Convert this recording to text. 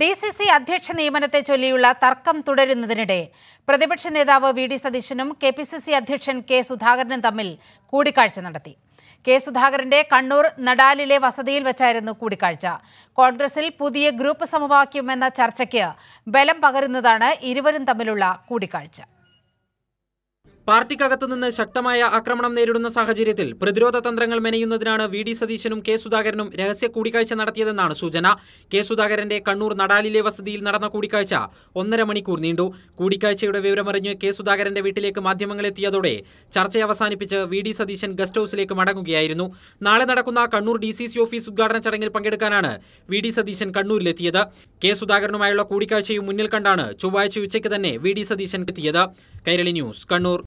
D C C അധ്യക്ഷ നിയമനത്തെ ചൊല്ലിയുള്ള തർക്കം തുടരുന്നതിനിടെ പ്രതിപക്ഷ നേതാവ് വി ഡി സതീശനും കെ പി സി സി അധ്യക്ഷൻ കെ സുധാകരനും തമ്മിൽ കൂടിക്കാഴ്ച നടത്തി കെ സുധാകരന്റെ കണ്ണൂർ നടാലിലെ വസതിയിൽ വെച്ചായിരുന്നു കൂടിക്കാഴ്ച കോൺഗ്രസിൽ പുതിയ ഗ്രൂപ്പ് സമവാക്യം എന്ന ചർച്ചയ്ക്ക് ബലം പകരുന്നതാണ് ഇരുവരും തമ്മിലുള്ള കൂടിക്കാഴ്ച നിന്ന് ശക്തമായ ആക്രമണം നേരിടുന്ന സാഹചര്യത്തിൽ പ്രതിരോധ തന്ത്രങ്ങൾ മെനയുന്നതിനാണ് വി ഡി സതീശനും കെ സുധാകരനും രഹസ്യ കൂടിക്കാഴ്ച നടത്തിയതെന്നാണ് സൂചന കെ സുധാകരന്റെ കണ്ണൂർ നടാലിലെ വസതിയിൽ നടന്ന കൂടിക്കാഴ്ച ഒന്നര മണിക്കൂർ നീണ്ടു കൂടിക്കാഴ്ചയുടെ വിവരമറിഞ്ഞ് കെ സുധാകരന്റെ വീട്ടിലേക്ക് മാധ്യമങ്ങളെത്തിയതോടെ ചർച്ച അവസാനിപ്പിച്ച് വി ഡി സതീശൻ ഗസ്റ്റ് ഹൌസിലേക്ക് മടങ്ങുകയായിരുന്നു നാളെ നടക്കുന്ന Kannur D C C office ഉദ്ഘാടന ചടങ്ങിൽ പങ്കെടുക്കാനാണ് വി ഡി സതീശൻ കണ്ണൂരിലെത്തിയത് കെ സുധാകരനുമായുള്ള കൂടിക്കാഴ്ചയും മുന്നിൽ കണ്ടാണ് ചൊവ്വാഴ്ച ഉച്ചയ്ക്ക് തന്നെ വി ഡി സതീശൻ എത്തിയത് കൈരളി ന്യൂസ് കണ്ണൂർ